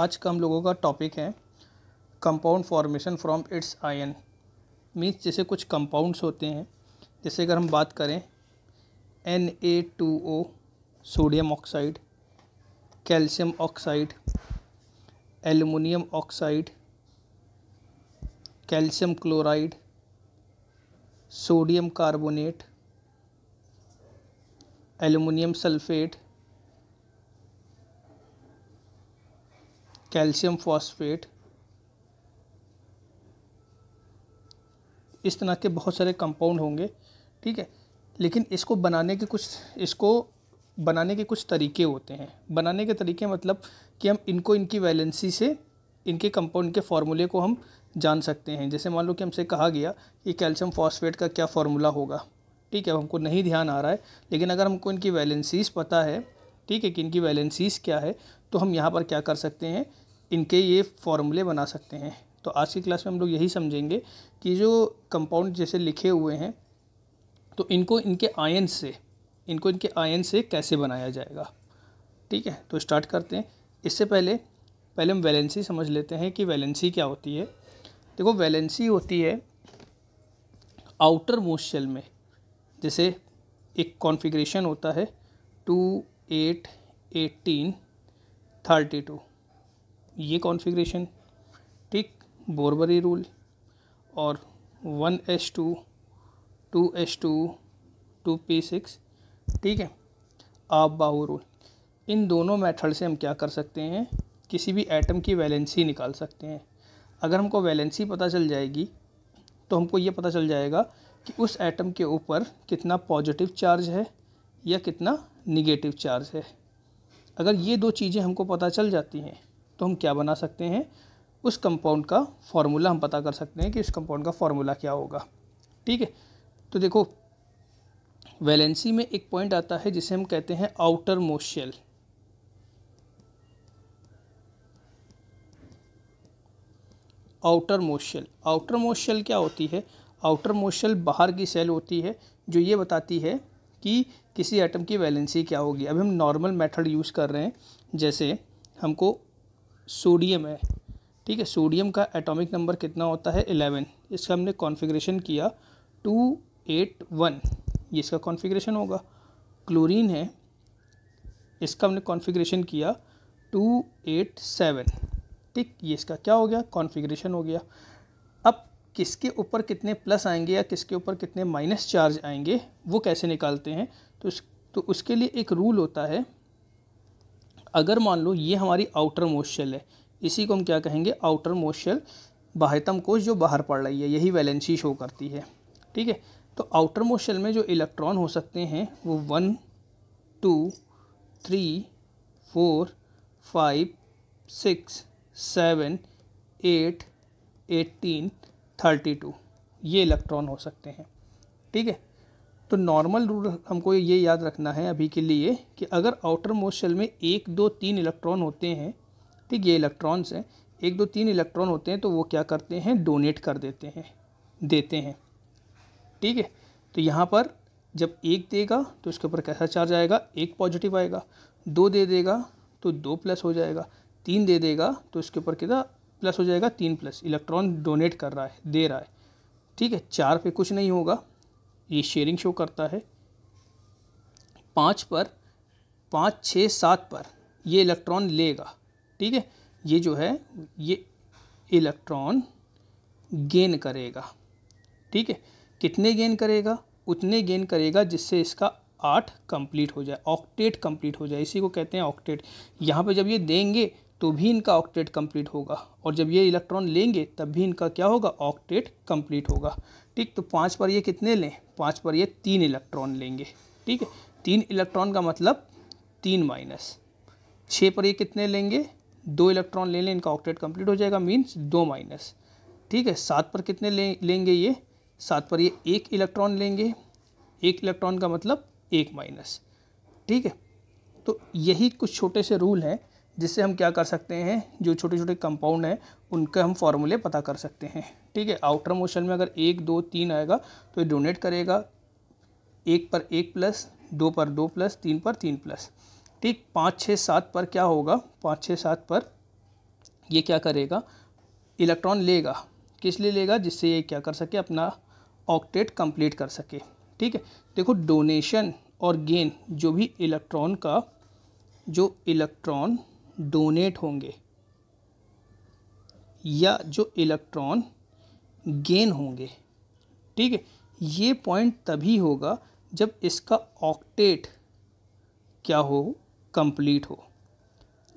आज का हम लोगों का टॉपिक है compound formation from its ion means जैसे कुछ कंपाउंड्स होते हैं जैसे अगर हम बात करें N A two O sodium oxide calcium oxide aluminium oxide calcium chloride sodium carbonate aluminium sulphate calcium phosphate इस तरह के बहुत सारे कंपाउंड होंगे ठीक है लेकिन इसको बनाने के कुछ इसको बनाने के कुछ तरीके होते हैं बनाने के तरीके मतलब कि हम इनको इनकी वैलेंसी से इनके कंपाउंड के फार्मूले को हम जान सकते हैं जैसे मान लो कि हमसे कहा गया कि कैल्शियम फॉस्फेट का क्या फार्मूला होगा ठीक है हमको नहीं ध्यान आ रहा है लेकिन अगर हमको इनकी वैलेंसीज पता है ठीक है कि इनकी वैलेंसीज क्या है तो हम यहाँ पर क्या कर सकते हैं इनके ये फॉर्मूले बना सकते हैं तो आज की क्लास में हम लोग यही समझेंगे कि जो कंपाउंड जैसे लिखे हुए हैं तो इनको इनके आयन से इनको इनके आयन से कैसे बनाया जाएगा ठीक है तो स्टार्ट करते हैं इससे पहले पहले हम वैलेंसी समझ लेते हैं कि वैलेंसी क्या होती है देखो वैलेंसी होती है आउटर मोस्ट शेल में जैसे एक कॉन्फ़िगरेशन होता है two eight eighteen thirty two ये कॉन्फ़िगरेशन ठीक बोरबरी रूल और one s two two s two two p six ठीक है आप बाहू रूल इन दोनों मेथड से हम क्या कर सकते हैं किसी भी एटम की वैलेंसी निकाल सकते हैं अगर हमको वैलेंसी पता चल जाएगी तो हमको ये पता चल जाएगा कि उस एटम के ऊपर कितना पॉजिटिव चार्ज है या कितना निगेटिव चार्ज है अगर ये दो चीज़ें हमको पता चल जाती हैं तो हम क्या बना सकते हैं उस कंपाउंड का फॉर्मूला हम पता कर सकते हैं कि उस कंपाउंड का फॉर्मूला क्या होगा ठीक है तो देखो वैलेंसी में एक पॉइंट आता है जिसे हम कहते हैं आउटर मोशल आउटर मोशल आउटर मोशल क्या होती है आउटर मोशल बाहर की सेल होती है जो ये बताती है कि किसी एटम की वैलेंसी क्या होगी अब हम नॉर्मल मेथड यूज़ कर रहे हैं जैसे हमको सोडियम है ठीक है सोडियम का एटॉमिक नंबर कितना होता है एलेवन इसका हमने कॉन्फ़िगरेशन किया टू एट वन ये इसका कॉन्फ़िगरेशन होगा क्लोरीन है इसका हमने कॉन्फ़िगरेशन किया टू एट सेवन ठीक ये इसका क्या हो गया कॉन्फ़िगरेशन हो गया अब किसके ऊपर कितने प्लस आएंगे या किसके ऊपर कितने माइनस चार्ज आएंगे वो कैसे निकालते हैं तो उस तो उसके लिए एक रूल होता है अगर मान लो ये हमारी आउटर मोशल है इसी को हम क्या कहेंगे आउटर मोशल बाहितम बाह्यतम कोश जो बाहर पड़ रही है यही वैलेंसी शो करती है ठीक है तो आउटर मोशल में जो इलेक्ट्रॉन हो सकते हैं वो one two three four five six seven eight eighteen thirty two ये इलेक्ट्रॉन हो सकते हैं ठीक है तो नॉर्मल रूल हमको ये याद रखना है अभी के लिए कि अगर आउटर मोस्ट शेल में एक दो तीन इलेक्ट्रॉन होते हैं ठीक ये इलेक्ट्रॉन्स हैं एक दो तीन इलेक्ट्रॉन होते हैं तो वो क्या करते हैं डोनेट कर देते हैं देते हैं ठीक है तो यहाँ पर जब एक देगा तो उसके ऊपर कैसा चार्ज आएगा एक पॉजिटिव आएगा दो दे देगा तो दो प्लस हो जाएगा तीन दे देगा तो उसके ऊपर कितना प्लस हो जाएगा तीन प्लस इलेक्ट्रॉन डोनेट कर रहा है दे रहा है ठीक है चार पे कुछ नहीं होगा ये शेयरिंग शो करता है पाँच पर पाँच छः सात पर ये इलेक्ट्रॉन लेगा ठीक है ये जो है ये इलेक्ट्रॉन गेन करेगा ठीक है कितने गेन करेगा उतने गेन करेगा जिससे इसका आठ कंप्लीट हो जाए ऑक्टेट कंप्लीट हो जाए इसी को कहते हैं ऑक्टेट यहाँ पे जब ये देंगे तो भी इनका ऑक्टेट कंप्लीट होगा और जब ये इलेक्ट्रॉन लेंगे तब भी इनका क्या होगा ऑक्टेट कंप्लीट होगा ठीक तो पाँच पर ये कितने लें पाँच पर ये तीन इलेक्ट्रॉन लेंगे ठीक है तीन इलेक्ट्रॉन का मतलब तीन माइनस छः पर ये कितने लेंगे दो इलेक्ट्रॉन ले लें इनका ऑक्टेट कम्प्लीट हो जाएगा मीन्स दो माइनस ठीक है सात पर कितने ले, लेंगे ये सात पर ये एक इलेक्ट्रॉन लेंगे एक इलेक्ट्रॉन का मतलब एक माइनस ठीक है तो यही कुछ छोटे से रूल हैं जिससे हम क्या कर सकते हैं जो छोटे छोटे कंपाउंड हैं उनके हम फॉर्मूले पता कर सकते हैं ठीक है आउटर मोशन में अगर एक दो तीन आएगा तो ये डोनेट करेगा एक पर एक प्लस दो पर दो प्लस तीन पर तीन प्लस ठीक पाँच छः सात पर क्या होगा पाँच छः सात पर ये क्या करेगा इलेक्ट्रॉन लेगा किस लिए लेगा जिससे ये क्या कर सके अपना ऑक्टेट कंप्लीट कर सके ठीक है देखो डोनेशन और गेन जो भी इलेक्ट्रॉन का जो इलेक्ट्रॉन डोनेट होंगे या जो इलेक्ट्रॉन गेन होंगे ठीक है ये पॉइंट तभी होगा जब इसका ऑक्टेट क्या हो कंप्लीट हो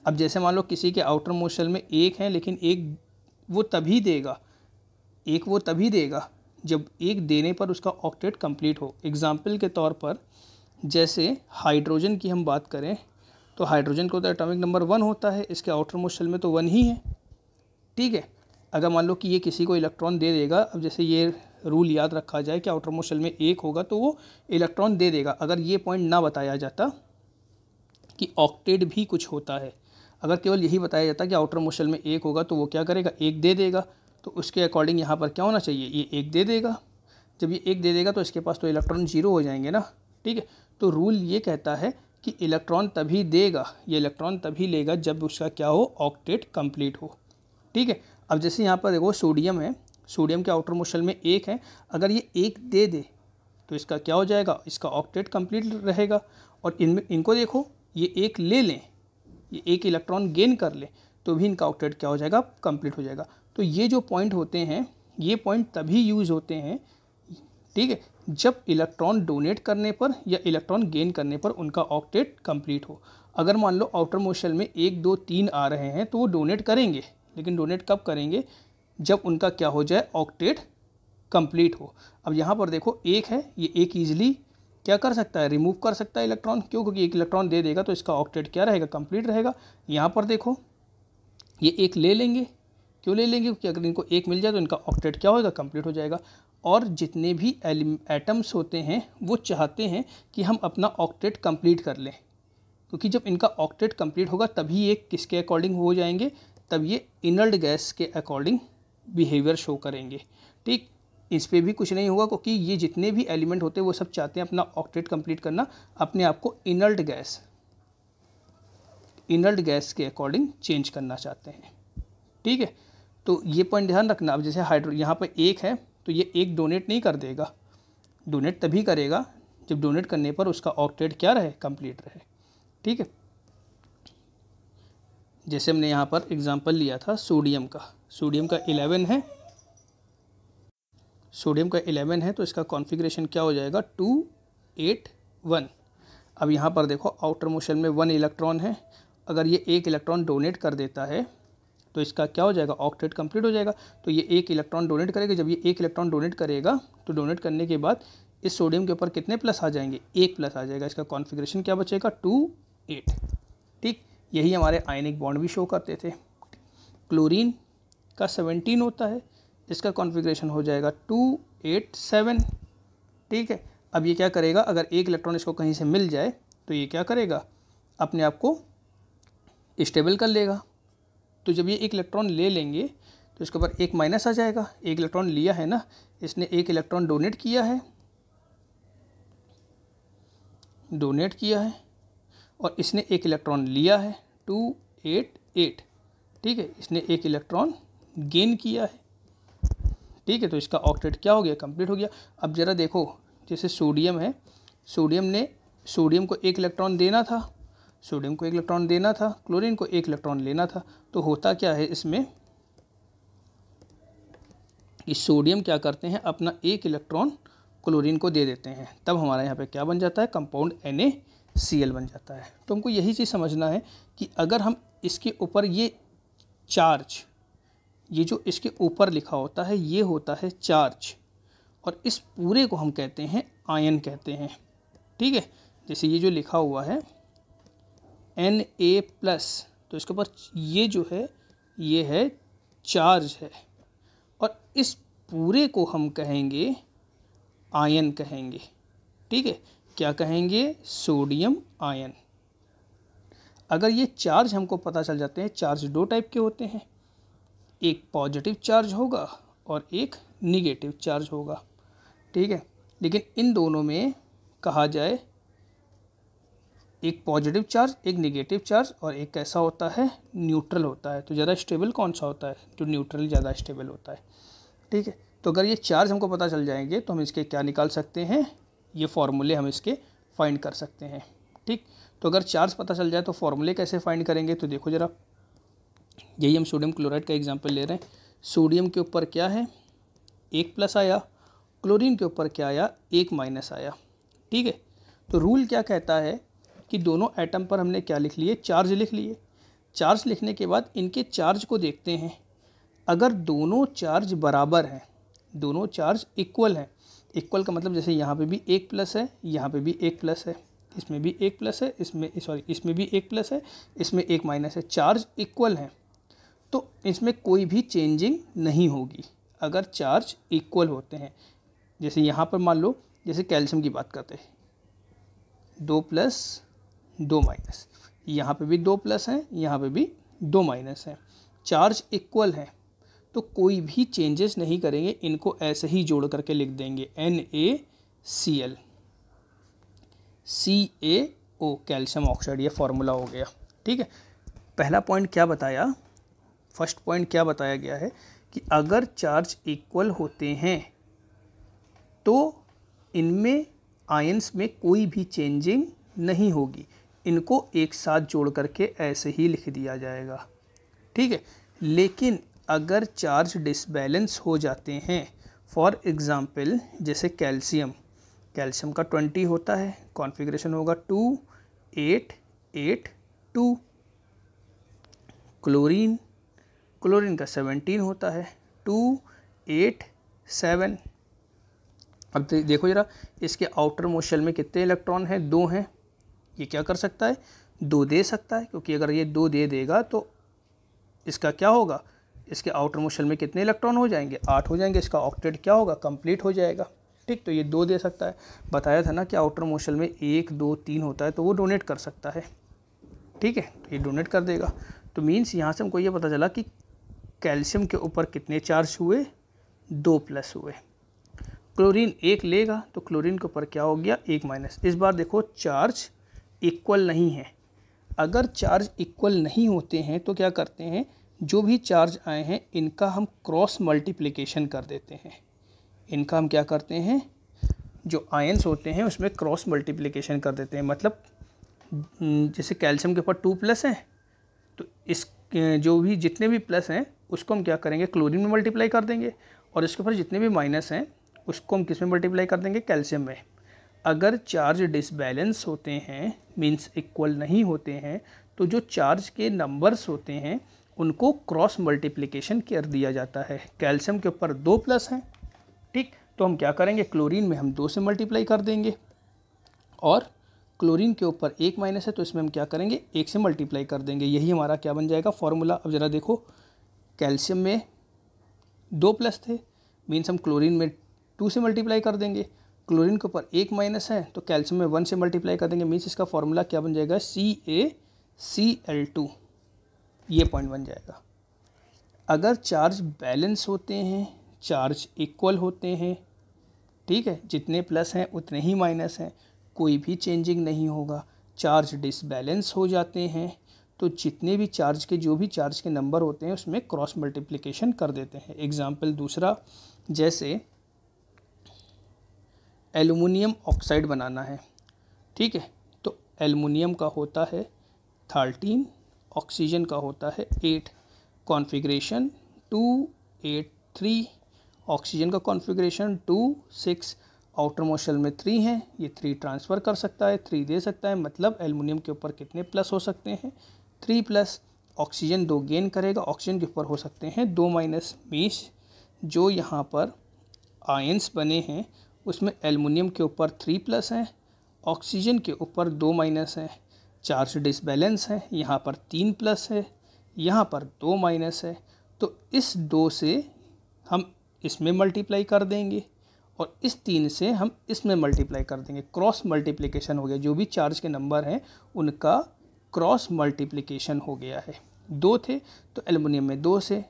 अब जैसे मान लो किसी के आउटर मोशन में एक है लेकिन एक वो तभी देगा एक वो तभी देगा जब एक देने पर उसका ऑक्टेट कंप्लीट हो एग्ज़ाम्पल के तौर पर जैसे हाइड्रोजन की हम बात करें तो हाइड्रोजन का तो एटॉमिक नंबर वन होता है इसके आउटर मोस्ट शेल में तो वन ही है ठीक है अगर मान लो कि ये किसी को इलेक्ट्रॉन दे देगा अब जैसे ये रूल याद रखा जाए कि आउटर मोस्ट शेल में एक होगा तो वो इलेक्ट्रॉन दे देगा अगर ये पॉइंट ना बताया जाता कि ऑक्टेट भी कुछ होता है अगर केवल यही बताया जाता कि आउटर मोस्ट शेल में एक होगा तो वो क्या करेगा एक दे देगा तो उसके अकॉर्डिंग यहाँ पर क्या होना चाहिए ये एक दे देगा जब ये एक दे देगा तो इसके पास तो इलेक्ट्रॉन जीरो हो जाएंगे ना ठीक है तो रूल ये कहता है कि इलेक्ट्रॉन तभी देगा ये इलेक्ट्रॉन तभी लेगा जब उसका क्या हो ऑक्टेट कंप्लीट हो ठीक है अब जैसे यहाँ पर देखो सोडियम है सोडियम के आउटर मोशन में एक है अगर ये एक दे दे तो इसका क्या हो जाएगा इसका ऑक्टेट कंप्लीट रहेगा और इनमें इनको देखो ये एक ले लें ये एक इलेक्ट्रॉन गेन कर लें तो भी इनका ऑक्टेट क्या हो जाएगा कंप्लीट हो जाएगा तो ये जो पॉइंट होते हैं ये पॉइंट तभी यूज़ होते हैं ठीक है जब इलेक्ट्रॉन डोनेट करने पर या इलेक्ट्रॉन गेन करने पर उनका ऑक्टेट कंप्लीट हो अगर मान लो आउटर मोशन में एक दो तीन आ रहे हैं तो वो डोनेट करेंगे लेकिन डोनेट कब करेंगे जब उनका क्या हो जाए ऑक्टेट कंप्लीट हो अब यहाँ पर देखो एक है ये एक ईजिली क्या कर सकता है रिमूव कर सकता है इलेक्ट्रॉन क्यों क्योंकि एक इलेक्ट्रॉन दे देगा तो इसका ऑक्टेट क्या रहेगा कंप्लीट रहेगा यहाँ पर देखो ये एक ले लेंगे क्यों ले लेंगे क्योंकि अगर इनको एक मिल जाए तो इनका ऑक्टेट क्या होगा कंप्लीट हो जाएगा और जितने भी एटम्स होते हैं वो चाहते हैं कि हम अपना ऑक्टेट कंप्लीट कर लें क्योंकि जब इनका ऑक्टेट कंप्लीट होगा तभी ये किसके अकॉर्डिंग हो जाएंगे तब ये इनर्ड गैस के अकॉर्डिंग बिहेवियर शो करेंगे ठीक इस पर भी कुछ नहीं होगा क्योंकि ये जितने भी एलिमेंट होते हैं वो सब चाहते हैं अपना ऑक्टेट कंप्लीट करना अपने आप को इनर्ड गैस इनर्ड गैस के अकॉर्डिंग चेंज करना चाहते हैं ठीक है तो ये पॉइंट ध्यान रखना अब जैसे हाइड्रो यहाँ पर एक है तो ये एक डोनेट नहीं कर देगा डोनेट तभी करेगा जब डोनेट करने पर उसका ऑक्टेट क्या रहे कंप्लीट रहे ठीक है जैसे हमने यहाँ पर एग्ज़ाम्पल लिया था सोडियम का सोडियम का इलेवन है सोडियम का इलेवन है तो इसका कॉन्फ़िगरेशन क्या हो जाएगा टू एट वन अब यहाँ पर देखो आउटर मोशन में वन इलेक्ट्रॉन है अगर ये एक इलेक्ट्रॉन डोनेट कर देता है तो इसका क्या हो जाएगा ऑक्टेट कंप्लीट हो जाएगा तो ये एक इलेक्ट्रॉन डोनेट करेगा जब ये एक इलेक्ट्रॉन डोनेट करेगा तो डोनेट करने के बाद इस सोडियम के ऊपर कितने प्लस आ जाएंगे एक प्लस आ जाएगा इसका कॉन्फिग्रेशन क्या बचेगा टू एट ठीक यही हमारे आयनिक बॉन्ड भी शो करते थे क्लोरीन का सेवनटीन होता है इसका कॉन्फिग्रेशन हो जाएगा टू एट सेवन ठीक है अब ये क्या करेगा अगर एक इलेक्ट्रॉन इसको कहीं से मिल जाए तो ये क्या करेगा अपने आप को स्टेबल कर लेगा तो जब ये एक इलेक्ट्रॉन ले लेंगे तो इसके ऊपर एक माइनस आ जाएगा एक इलेक्ट्रॉन लिया है ना इसने एक इलेक्ट्रॉन डोनेट किया है डोनेट किया है और इसने एक इलेक्ट्रॉन लिया है टू एट एट ठीक है इसने एक इलेक्ट्रॉन गेन किया है ठीक है तो इसका ऑक्टेट क्या हो गया कंप्लीट हो गया अब ज़रा देखो जैसे सोडियम है सोडियम ने सोडियम को एक इलेक्ट्रॉन देना था सोडियम को एक इलेक्ट्रॉन देना था क्लोरीन को एक इलेक्ट्रॉन लेना था तो होता क्या है इसमें कि सोडियम क्या करते हैं अपना एक इलेक्ट्रॉन क्लोरीन को दे देते हैं तब हमारे यहाँ पे क्या बन जाता है कंपाउंड एन बन जाता है तो हमको यही चीज़ समझना है कि अगर हम इसके ऊपर ये चार्ज ये जो इसके ऊपर लिखा होता है ये होता है चार्ज और इस पूरे को हम कहते हैं आयन कहते हैं ठीक है जैसे ये जो लिखा हुआ है एन ए प्लस तो इसके ऊपर ये जो है ये है चार्ज है और इस पूरे को हम कहेंगे आयन कहेंगे ठीक है क्या कहेंगे सोडियम आयन अगर ये चार्ज हमको पता चल जाते हैं चार्ज दो टाइप के होते हैं एक पॉजिटिव चार्ज होगा और एक निगेटिव चार्ज होगा ठीक है लेकिन इन दोनों में कहा जाए एक पॉजिटिव चार्ज एक नेगेटिव चार्ज और एक कैसा होता है न्यूट्रल होता है तो ज़्यादा स्टेबल कौन सा होता है जो न्यूट्रल ज़्यादा स्टेबल होता है ठीक है तो अगर ये चार्ज हमको पता चल जाएंगे तो हम इसके क्या निकाल सकते हैं ये फार्मूले हम इसके फाइंड कर सकते हैं ठीक तो अगर चार्ज पता चल जाए तो फार्मूले कैसे फाइंड करेंगे तो देखो ज़रा यही हम सोडियम क्लोराइड का एग्जाम्पल ले रहे हैं सोडियम के ऊपर क्या है एक प्लस आया क्लोरीन के ऊपर क्या आया एक माइनस आया ठीक है तो रूल क्या कहता है कि दोनों एटम पर हमने क्या लिख लिए चार्ज लिख लिए चार्ज लिखने के बाद इनके चार्ज को देखते हैं अगर दोनों चार्ज बराबर हैं दोनों चार्ज इक्वल हैं इक्वल का मतलब जैसे यहाँ पे भी एक प्लस है यहाँ पे भी एक प्लस है इसमें भी एक प्लस है इसमें सॉरी इसमें भी एक प्लस है इसमें एक माइनस है चार्ज इक्वल है तो इसमें कोई भी चेंजिंग नहीं होगी अगर चार्ज इक्वल होते हैं जैसे यहाँ पर मान लो जैसे कैल्शियम की बात करते हैं दो प्लस दो माइनस यहाँ पे भी दो प्लस हैं यहाँ पे भी दो माइनस हैं चार्ज इक्वल है तो कोई भी चेंजेस नहीं करेंगे इनको ऐसे ही जोड़ करके लिख देंगे N A C L C A O calcium oxide ये फार्मूला हो गया ठीक है पहला पॉइंट क्या बताया फर्स्ट पॉइंट क्या बताया गया है कि अगर चार्ज इक्वल होते हैं तो इनमें आयंस में कोई भी चेंजिंग नहीं होगी इनको एक साथ जोड़ करके ऐसे ही लिख दिया जाएगा ठीक है लेकिन अगर चार्ज डिसबैलेंस हो जाते हैं फॉर एग्ज़ाम्पल जैसे कैल्शियम कैल्शियम का ट्वेंटी होता है कॉन्फ़िगरेशन होगा two eight eight two chlorine chlorine का सेवनटीन होता है टू एट सेवन अब देखो ज़रा इसके आउटर मोशल में कितने इलेक्ट्रॉन हैं दो हैं ये क्या कर सकता है दो दे सकता है क्योंकि अगर ये दो दे देगा तो इसका क्या होगा इसके आउटर मोशन में कितने इलेक्ट्रॉन हो जाएंगे आठ हो जाएंगे इसका ऑक्टेट क्या होगा कंप्लीट हो जाएगा ठीक तो ये दो दे सकता है बताया था ना कि आउटर मोशन में एक दो तीन होता है तो वो डोनेट कर सकता है ठीक है तो ये डोनेट कर देगा तो मीन्स यहाँ से हमको ये पता चला कि कैल्शियम के ऊपर कितने चार्ज हुए दो प्लस हुए क्लोरीन एक लेगा तो क्लोरीन के ऊपर क्या हो गया एक माइनस इस बार देखो चार्ज इक्वल नहीं है अगर चार्ज इक्वल नहीं होते हैं तो क्या करते हैं जो भी चार्ज आए हैं इनका हम क्रॉस मल्टीप्लिकेशन कर देते हैं इनका हम क्या करते हैं जो आयन्स होते हैं उसमें क्रॉस मल्टीप्लिकेशन कर देते हैं मतलब हम्म, जैसे कैल्शियम के ऊपर टू प्लस हैं तो इस जो भी जितने भी प्लस हैं उसको हम क्या करेंगे क्लोरीन में मल्टीप्लाई कर देंगे और इसके ऊपर जितने भी माइनस हैं उसको हम किस में मल्टीप्लाई कर देंगे कैल्शियम में अगर चार्ज डिसबैलेंस होते हैं मीन्स इक्वल नहीं होते हैं तो जो चार्ज के नंबर्स होते हैं उनको क्रॉस मल्टीप्लिकेशन कर दिया जाता है कैल्शियम के ऊपर दो प्लस हैं ठीक तो हम क्या करेंगे क्लोरीन में हम दो से मल्टीप्लाई कर देंगे और क्लोरीन के ऊपर एक माइनस है तो इसमें हम क्या करेंगे एक से मल्टीप्लाई कर देंगे यही हमारा क्या बन जाएगा फॉर्मूला अब ज़रा देखो कैल्शियम में दो प्लस थे मीन्स हम क्लोरीन में टू से मल्टीप्लाई कर देंगे क्लोरीन के ऊपर एक माइनस है तो कैल्शियम में वन से मल्टीप्लाई कर देंगे मीन्स इसका फॉर्मूला क्या बन जाएगा C A C L two ये पॉइंट बन जाएगा अगर चार्ज बैलेंस होते हैं चार्ज इक्वल होते हैं ठीक है जितने प्लस हैं उतने ही माइनस हैं कोई भी चेंजिंग नहीं होगा चार्ज डिसबैलेंस हो जाते हैं तो जितने भी चार्ज के जो भी चार्ज के नंबर होते हैं उसमें क्रॉस मल्टीप्लिकेशन कर देते हैं एग्ज़ाम्पल दूसरा जैसे एलुमिनियम ऑक्साइड बनाना है ठीक है तो एलुमिनियम का होता है थर्टीन ऑक्सीजन का होता है eight configuration two eight three oxygen का configuration two six outer most shell में थ्री हैं ये थ्री ट्रांसफ़र कर सकता है थ्री दे सकता है मतलब एलुमिनियम के ऊपर कितने प्लस हो सकते हैं थ्री प्लस ऑक्सीजन दो गेन करेगा ऑक्सीजन के ऊपर हो सकते हैं दो माइनस बीस जो यहाँ पर आयंस बने हैं उसमें एलमिनियम के ऊपर थ्री प्लस हैं ऑक्सीजन के ऊपर दो माइनस हैं चार्ज डिसबैलेंस है यहाँ पर तीन प्लस है यहाँ पर दो माइनस है तो इस दो से हम इसमें मल्टीप्लाई कर देंगे और इस तीन से हम इसमें मल्टीप्लाई कर देंगे क्रॉस मल्टीप्लिकेशन हो गया जो भी चार्ज के नंबर हैं उनका क्रॉस मल्टीप्लिकेशन हो गया है दो थे तो एलमिनियम में दो से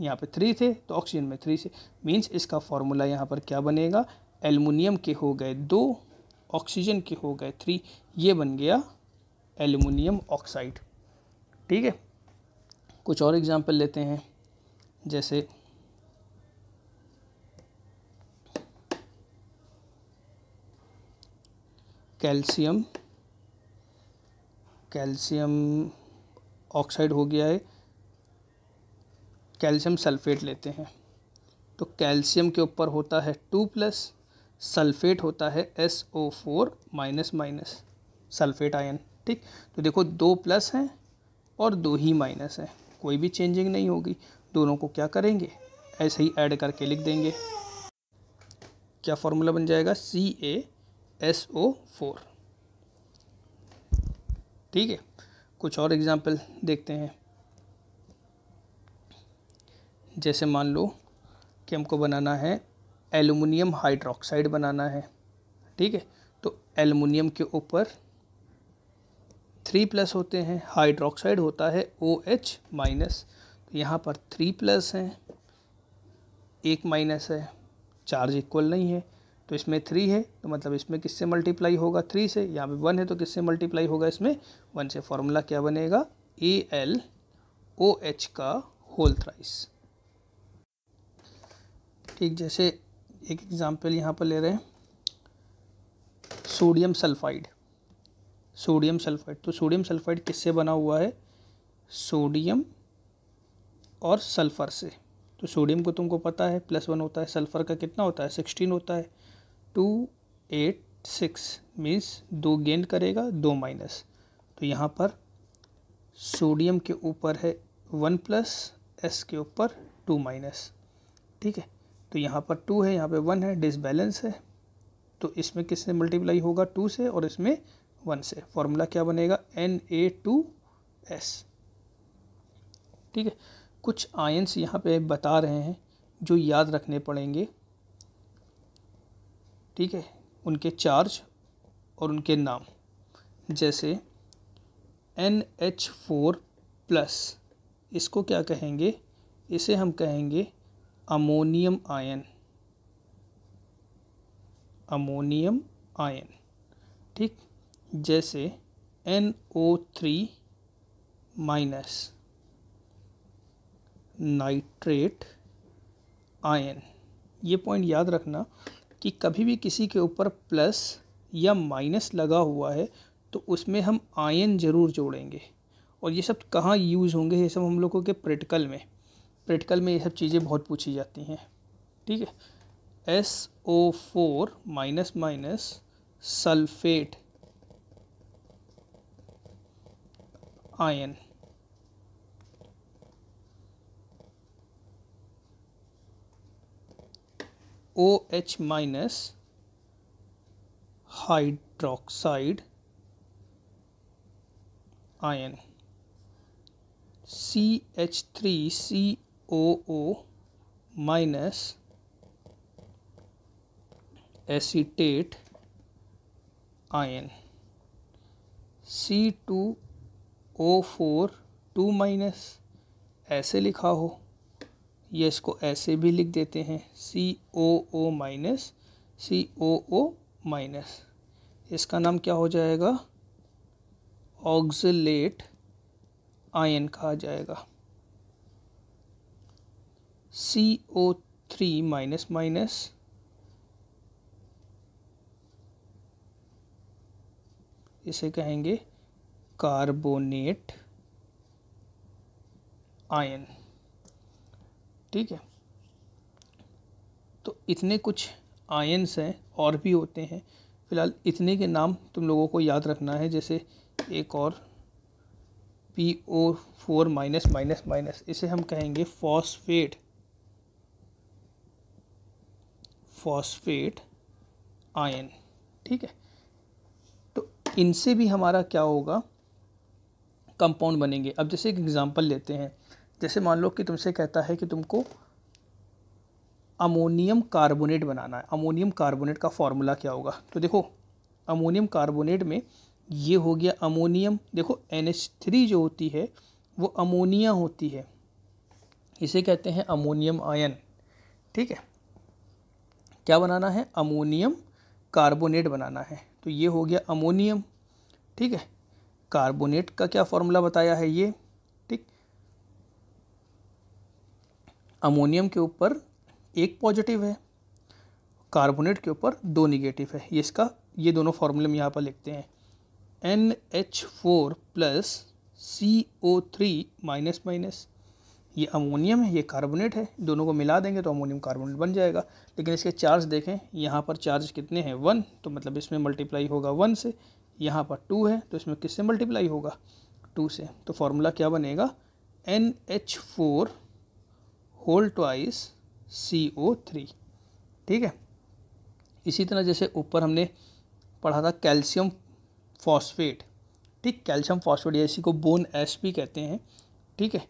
यहाँ पे थ्री थे तो ऑक्सीजन में थ्री से मीन्स इसका फॉर्मूला यहाँ पर क्या बनेगा एलमिनियम के हो गए दो ऑक्सीजन के हो गए थ्री ये बन गया एल्यूमिनियम ऑक्साइड ठीक है कुछ और एग्जांपल लेते हैं जैसे कैल्शियम कैल्शियम ऑक्साइड हो गया है कैल्शियम सल्फेट लेते हैं तो कैल्शियम के ऊपर होता है टू प्लस सल्फेट होता है S O four minus minus sulphate ion ठीक तो देखो दो प्लस हैं और दो ही माइनस हैं कोई भी चेंजिंग नहीं होगी दोनों को क्या करेंगे ऐसे ही ऐड करके लिख देंगे क्या फॉर्मूला बन जाएगा C A S O four ठीक है कुछ और एग्ज़ाम्पल देखते हैं जैसे मान लो कि हमको बनाना है एलुमिनियम हाइड्रोक्साइड बनाना है ठीक है तो एलुमिनियम के ऊपर थ्री प्लस होते हैं हाइड्रोक्साइड होता है ओ एच माइनस तो यहाँ पर थ्री प्लस हैं एक माइनस है चार्ज इक्वल नहीं है तो इसमें थ्री है तो मतलब इसमें किससे मल्टीप्लाई होगा थ्री से यहाँ पे वन है तो किससे मल्टीप्लाई होगा इसमें वन से फॉर्मूला क्या बनेगा ए एल ओ एच का होल थ्राइस ठीक जैसे एक एग्ज़ाम्पल यहाँ पर ले रहे हैं सोडियम सल्फाइड सोडियम सल्फाइड तो सोडियम सल्फाइड किससे बना हुआ है सोडियम और सल्फ़र से तो सोडियम को तुमको पता है प्लस वन होता है सल्फ़र का कितना होता है सिक्सटीन होता है टू एट सिक्स मीन्स दो गेन करेगा दो माइनस तो यहाँ पर सोडियम के ऊपर है वन प्लस एस के ऊपर टू माइनस ठीक है तो यहाँ पर टू है यहाँ पे वन है डिसबैलेंस है तो इसमें किससे मल्टीप्लाई होगा टू से और इसमें वन से फॉर्मूला क्या बनेगा एन ए टू एस ठीक है कुछ आयंस यहाँ पे बता रहे हैं जो याद रखने पड़ेंगे ठीक है उनके चार्ज और उनके नाम जैसे एन एच फोर प्लस इसको क्या कहेंगे इसे हम कहेंगे अमोनियम आयन अमोनियम आयन ठीक जैसे N O three minus nitrate ion ये पॉइंट याद रखना कि कभी भी किसी के ऊपर प्लस या माइनस लगा हुआ है तो उसमें हम आयन ज़रूर जोड़ेंगे और ये सब कहाँ यूज़ होंगे ये सब हम लोगों के प्रैक्टिकल में प्रैक्टिकल में ये सब चीज़ें बहुत पूछी जाती हैं ठीक है S O four minus minus sulphate ion O H minus hydroxide ion C H three C O O minus acetate ion C two O four two minus ऐसे लिखा हो या इसको ऐसे भी लिख देते हैं सी ओ ओ माइनस सी ओ ओ माइनस इसका नाम क्या हो जाएगा ऑक्सलेट आयन कहा जाएगा C O three minus minus इसे कहेंगे कार्बोनेट आयन ठीक है तो इतने कुछ आयन्स हैं और भी होते हैं फिलहाल इतने के नाम तुम लोगों को याद रखना है जैसे एक और P O four minus minus minus इसे हम कहेंगे फॉस्फेट फॉस्फेट आयन ठीक है तो इनसे भी हमारा क्या होगा कंपाउंड बनेंगे अब जैसे एक एग्ज़ाम्पल लेते हैं जैसे मान लो कि तुमसे कहता है कि तुमको अमोनियम कार्बोनेट बनाना है अमोनियम कार्बोनेट का फॉर्मूला क्या होगा तो देखो अमोनियम कार्बोनेट में ये हो गया अमोनियम देखो एन थ्री जो होती है वो अमोनिया होती है इसे कहते हैं अमोनियम आयन ठीक है क्या बनाना है अमोनियम कार्बोनेट बनाना है तो ये हो गया अमोनियम ठीक है कार्बोनेट का क्या फॉर्मूला बताया है ये ठीक अमोनियम के ऊपर एक पॉजिटिव है कार्बोनेट के ऊपर दो निगेटिव है ये इसका ये दोनों फॉर्मूले हम यहाँ पर लिखते हैं N H four plus C O three minus minus ये अमोनियम है ये कार्बोनेट है दोनों को मिला देंगे तो अमोनियम कार्बोनेट बन जाएगा लेकिन इसके चार्ज देखें यहाँ पर चार्ज कितने हैं वन तो मतलब इसमें मल्टीप्लाई होगा वन से यहाँ पर टू है तो इसमें किससे मल्टीप्लाई होगा टू से तो फार्मूला क्या बनेगा N H four whole twice C O three ठीक है इसी तरह जैसे ऊपर हमने पढ़ा था कैल्शियम फॉस्फेट ठीक कैल्शियम फॉस्फेट या इसी को बोन एस भी कहते हैं ठीक है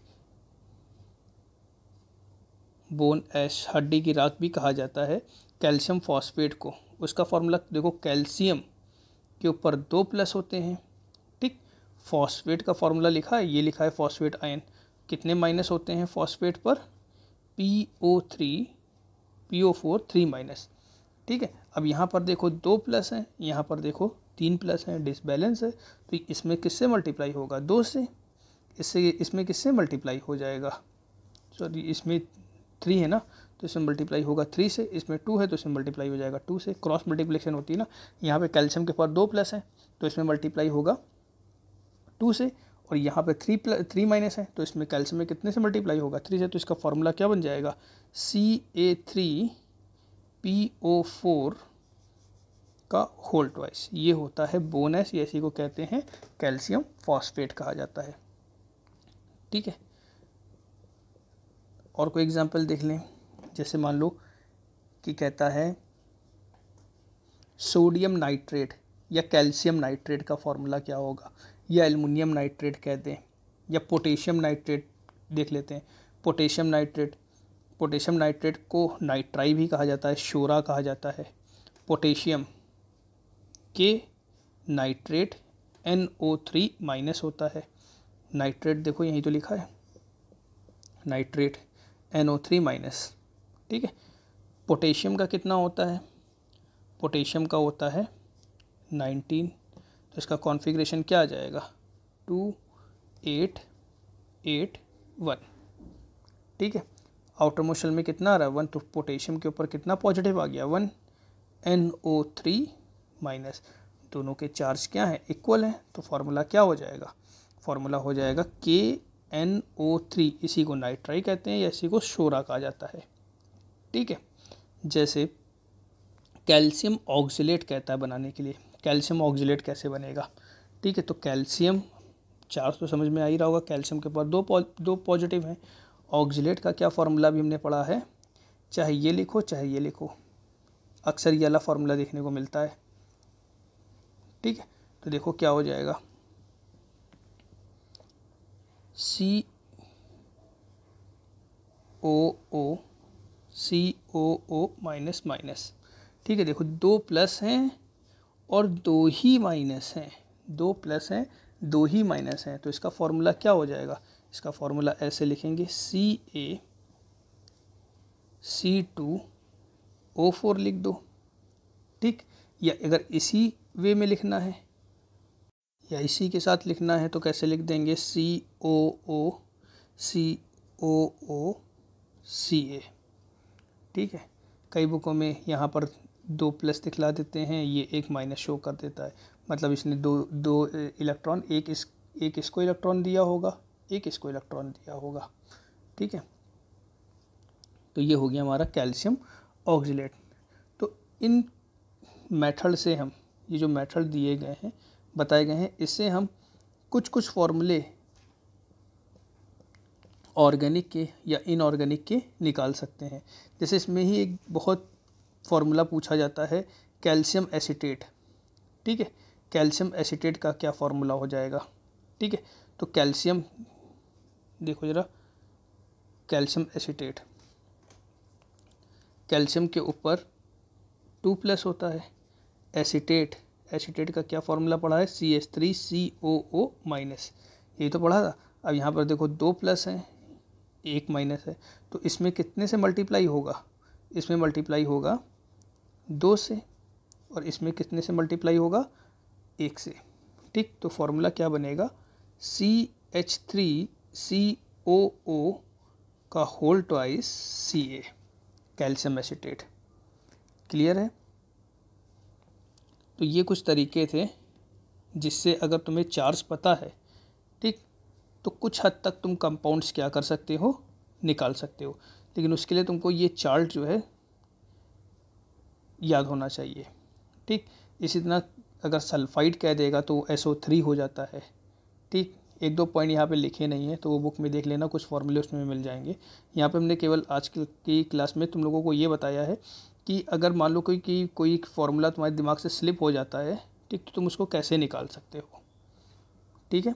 बोन ऐश हड्डी की राख भी कहा जाता है कैल्शियम फॉस्फेट को उसका फॉर्मूला देखो कैल्शियम के ऊपर दो प्लस होते हैं ठीक फॉस्फेट का फॉर्मूला लिखा है ये लिखा है फॉस्फेट आयन कितने माइनस होते हैं फॉस्फेट पर P O three P O four three minus ठीक है अब यहाँ पर देखो दो प्लस हैं यहाँ पर देखो तीन प्लस हैं डिसबैलेंस है तो इसमें किससे मल्टीप्लाई होगा दो से इससे इसमें किससे मल्टीप्लाई हो जाएगा सॉरी इसमें थ्री है ना तो इसमें मल्टीप्लाई होगा थ्री से इसमें टू है तो इसमें मल्टीप्लाई हो जाएगा टू से क्रॉस मल्टीप्लिकेशन होती है ना यहाँ पे कैल्शियम के पास दो प्लस है तो इसमें मल्टीप्लाई होगा टू से और यहाँ पे थ्री प्लस थ्री माइनस है तो इसमें कैल्शियम में कितने से मल्टीप्लाई होगा थ्री से तो इसका फॉर्मूला क्या बन जाएगा C A three P O four का होल ट्वाइस ये होता है बोनस या इसी को कहते हैं कैल्शियम फॉस्फेट कहा जाता है ठीक है और कोई एग्ज़ाम्पल देख लें जैसे मान लो कि कहता है सोडियम नाइट्रेट या कैल्शियम नाइट्रेट का फॉर्मूला क्या होगा या एलमिनियम नाइट्रेट कहते हैं या पोटेशियम नाइट्रेट देख लेते हैं पोटेशियम नाइट्रेट पोटेशियम नाइट्रेट को नाइट्राई भी कहा जाता है शोरा कहा जाता है पोटेशियम के nitrate N O three minus होता है नाइट्रेट देखो यहीं तो लिखा है nitrate N O three minus ठीक है पोटेशियम का कितना होता है पोटेशियम का होता है नाइनटीन तो इसका कॉन्फ़िगरेशन क्या आ जाएगा टू एट एट वन ठीक है आउटर मोशन में कितना आ रहा है वन तो पोटेशियम के ऊपर कितना पॉजिटिव आ गया one N O three minus दोनों के चार्ज क्या हैं इक्वल हैं तो फार्मूला क्या हो जाएगा फार्मूला हो जाएगा के एन ओ थ्री इसी को नाइट्राई कहते हैं या इसी को शोरा कहा जाता है ठीक है जैसे कैल्शियम ऑक्जिलेट कहता है बनाने के लिए कैल्शियम ऑक्जिलेट कैसे बनेगा ठीक है तो कैल्शियम चार तो समझ में आ ही रहा होगा कैल्शियम के पास दो पौ, दो पॉजिटिव हैं ऑक्जिलेट का क्या फार्मूला भी हमने पढ़ा है चाहे ये लिखो चाहे ये लिखो अक्सर ये वाला फार्मूला देखने को मिलता है ठीक है तो देखो क्या हो जाएगा सी ओ ओ सी ओ ओ माइनस माइनस ठीक है देखो दो प्लस हैं और दो ही माइनस हैं दो प्लस हैं दो ही माइनस हैं तो इसका फॉर्मूला क्या हो जाएगा इसका फॉर्मूला ऐसे लिखेंगे सी A C two O four लिख दो ठीक या अगर इसी वे में लिखना है या इसी के साथ लिखना है तो कैसे लिख देंगे सी ओ ओ सी ओ ओ सी ए ठीक है कई बुकों में यहाँ पर दो प्लस दिखला देते हैं ये एक माइनस शो कर देता है मतलब इसने दो दो इलेक्ट्रॉन एक इस एक इसको इलेक्ट्रॉन दिया होगा एक इसको इलेक्ट्रॉन दिया होगा ठीक है तो ये हो गया हमारा कैल्शियम ऑक्जिलेट तो इन मेथड से हम ये जो मेथड दिए गए हैं बताए गए हैं इससे हम कुछ कुछ फॉर्मूले ऑर्गेनिक के या इनऑर्गेनिक के निकाल सकते हैं जैसे इसमें ही एक बहुत फार्मूला पूछा जाता है कैल्शियम एसीटेट ठीक है कैल्शियम एसीटेट का क्या फार्मूला हो जाएगा ठीक है तो कैल्शियम देखो ज़रा कैल्शियम एसीटेट कैल्शियम के ऊपर टू प्लस होता है एसीटेट एसीटेट का क्या फॉर्मूला पढ़ा है C S three C O O minus यही तो पढ़ा था अब यहाँ पर देखो दो प्लस हैं एक माइनस है तो इसमें कितने से मल्टीप्लाई होगा इसमें मल्टीप्लाई होगा दो से और इसमें कितने से मल्टीप्लाई होगा एक से ठीक तो फॉर्मूला क्या बनेगा सी H three C O O का whole twice C A calcium acetate clear है तो ये कुछ तरीके थे जिससे अगर तुम्हें चार्ज पता है ठीक तो कुछ हद तक तुम कंपाउंड्स क्या कर सकते हो निकाल सकते हो लेकिन उसके लिए तुमको ये चार्ट जो है याद होना चाहिए ठीक इसी तरह अगर सल्फाइड कह देगा तो एस ओ थ्री हो जाता है ठीक एक दो पॉइंट यहाँ पे लिखे नहीं है तो वो बुक में देख लेना कुछ फॉर्मूले उसमें मिल जाएंगे यहाँ पे हमने केवल आज की क्लास में तुम लोगों को ये बताया है कि अगर मान लो कोई कि कोई फार्मूला तुम्हारे दिमाग से स्लिप हो जाता है ठीक तो तुम उसको कैसे निकाल सकते हो ठीक है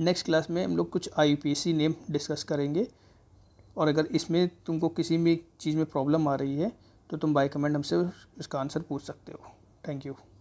नेक्स्ट क्लास में हम लोग कुछ आईपीसी नेम डिस्कस करेंगे और अगर इसमें तुमको किसी भी चीज़ में प्रॉब्लम आ रही है तो तुम बाय कमेंट हमसे उसका आंसर पूछ सकते हो थैंक यू